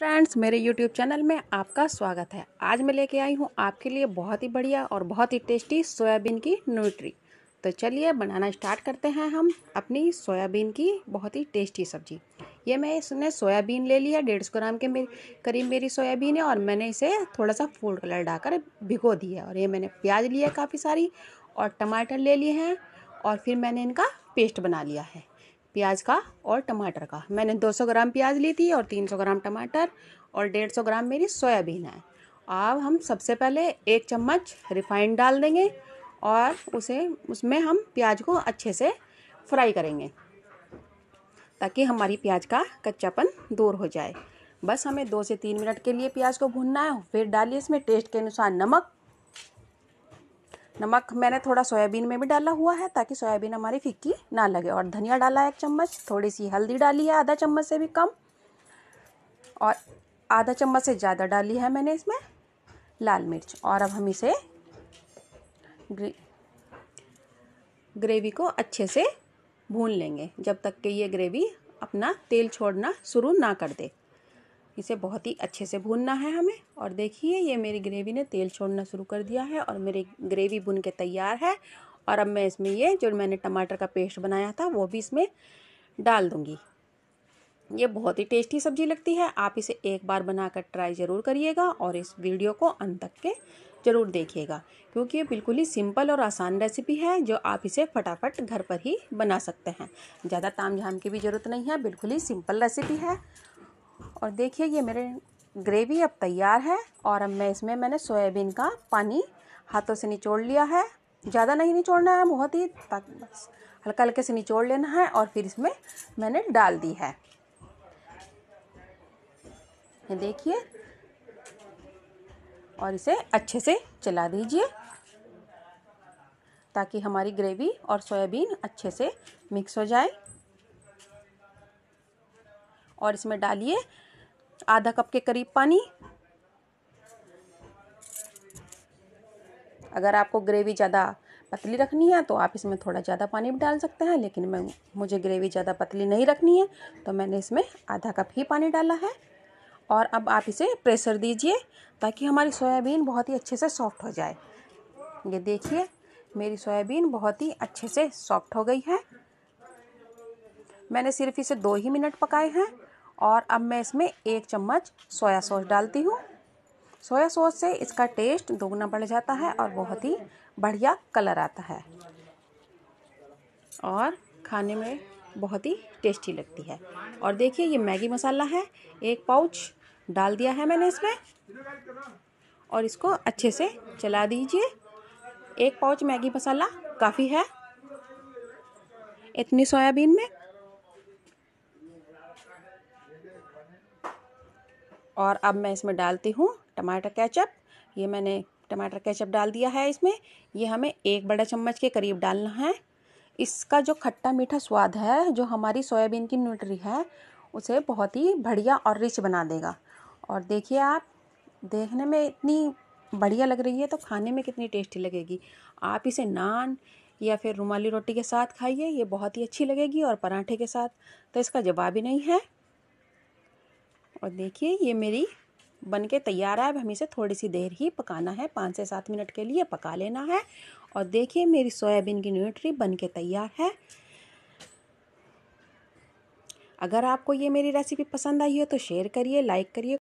friends मेरे YouTube channel में आपका स्वागत है आज मैं लेके आई हूँ आपके लिए बहुत ही बढ़िया और बहुत ही टेस्टी सोयाबीन की न्यूट्री तो चलिए बनाना स्टार्ट करते हैं हम अपनी सोयाबीन की बहुत ही टेस्टी सब्जी ये मैं इसने सोयाबीन ले लिया डेढ़ सौ ग्राम के मेरे करीब मेरी सोयाबीन है और मैंने इसे थोड़ा सा फूड कलर डालकर भिगो दिया और ये मैंने प्याज लिया काफ़ी सारी और टमाटर ले लिए हैं और फिर मैंने इनका पेस्ट बना लिया है प्याज का और टमाटर का मैंने 200 ग्राम प्याज ली थी और 300 ग्राम टमाटर और 150 ग्राम मेरी सोयाबीन है अब हम सबसे पहले एक चम्मच रिफाइंड डाल देंगे और उसे उसमें हम प्याज को अच्छे से फ्राई करेंगे ताकि हमारी प्याज का कच्चापन दूर हो जाए बस हमें दो से तीन मिनट के लिए प्याज को भूनना है फिर डालिए इसमें टेस्ट के अनुसार नमक नमक मैंने थोड़ा सोयाबीन में भी डाला हुआ है ताकि सोयाबीन हमारी फिक्की ना लगे और धनिया डाला है एक चम्मच थोड़ी सी हल्दी डाली है आधा चम्मच से भी कम और आधा चम्मच से ज़्यादा डाली है मैंने इसमें लाल मिर्च और अब हम इसे ग्रे, ग्रेवी को अच्छे से भून लेंगे जब तक कि ये ग्रेवी अपना तेल छोड़ना शुरू ना कर दे इसे बहुत ही अच्छे से भूनना है हमें और देखिए ये मेरी ग्रेवी ने तेल छोड़ना शुरू कर दिया है और मेरी ग्रेवी भुन के तैयार है और अब मैं इसमें ये जो मैंने टमाटर का पेस्ट बनाया था वो भी इसमें डाल दूँगी ये बहुत ही टेस्टी सब्जी लगती है आप इसे एक बार बनाकर ट्राई ज़रूर करिएगा और इस वीडियो को अंत तक के ज़रूर देखिएगा क्योंकि ये बिल्कुल ही सिंपल और आसान रेसिपी है जो आप इसे फटाफट घर पर ही बना सकते हैं ज़्यादा ताम झाम की भी ज़रूरत नहीं है बिल्कुल ही सिंपल रेसिपी है और देखिए ये मेरे ग्रेवी अब तैयार है और अब मैं इसमें मैंने सोयाबीन का पानी हाथों से निचोड़ लिया है ज़्यादा नहीं निचोड़ना है बहुत ही बस हल्का हल्के से निचोड़ लेना है और फिर इसमें मैंने डाल दी है ये देखिए और इसे अच्छे से चला दीजिए ताकि हमारी ग्रेवी और सोयाबीन अच्छे से मिक्स हो जाए और इसमें डालिए आधा कप के करीब पानी अगर आपको ग्रेवी ज़्यादा पतली रखनी है तो आप इसमें थोड़ा ज़्यादा पानी भी डाल सकते हैं लेकिन मैं मुझे ग्रेवी ज़्यादा पतली नहीं रखनी है तो मैंने इसमें आधा कप ही पानी डाला है और अब आप इसे प्रेशर दीजिए ताकि हमारी सोयाबीन बहुत ही अच्छे से सॉफ्ट हो जाए ये देखिए मेरी सोयाबीन बहुत ही अच्छे से सॉफ्ट हो गई है मैंने सिर्फ इसे दो ही मिनट पकाए हैं और अब मैं इसमें एक चम्मच सोया सॉस डालती हूँ सोया सॉस से इसका टेस्ट दोगुना बढ़ जाता है और बहुत ही बढ़िया कलर आता है और खाने में बहुत ही टेस्टी लगती है और देखिए ये मैगी मसाला है एक पाउच डाल दिया है मैंने इसमें और इसको अच्छे से चला दीजिए एक पाउच मैगी मसाला काफ़ी है इतनी सोयाबीन में और अब मैं इसमें डालती हूँ टमाटर कैचअप ये मैंने टमाटर कैचअप डाल दिया है इसमें ये हमें एक बड़ा चम्मच के करीब डालना है इसका जो खट्टा मीठा स्वाद है जो हमारी सोयाबीन की न्यूट्री है उसे बहुत ही बढ़िया और रिच बना देगा और देखिए आप देखने में इतनी बढ़िया लग रही है तो खाने में कितनी टेस्टी लगेगी आप इसे नान या फिर रुमाली रोटी के साथ खाइए ये बहुत ही अच्छी लगेगी और पराठे के साथ तो इसका जवाब ही नहीं है और देखिए ये मेरी बन के तैयार है अब हमें इसे थोड़ी सी देर ही पकाना है पाँच से सात मिनट के लिए पका लेना है और देखिए मेरी सोयाबीन की न्यूट्री बन के तैयार है अगर आपको ये मेरी रेसिपी पसंद आई है तो शेयर करिए लाइक करिए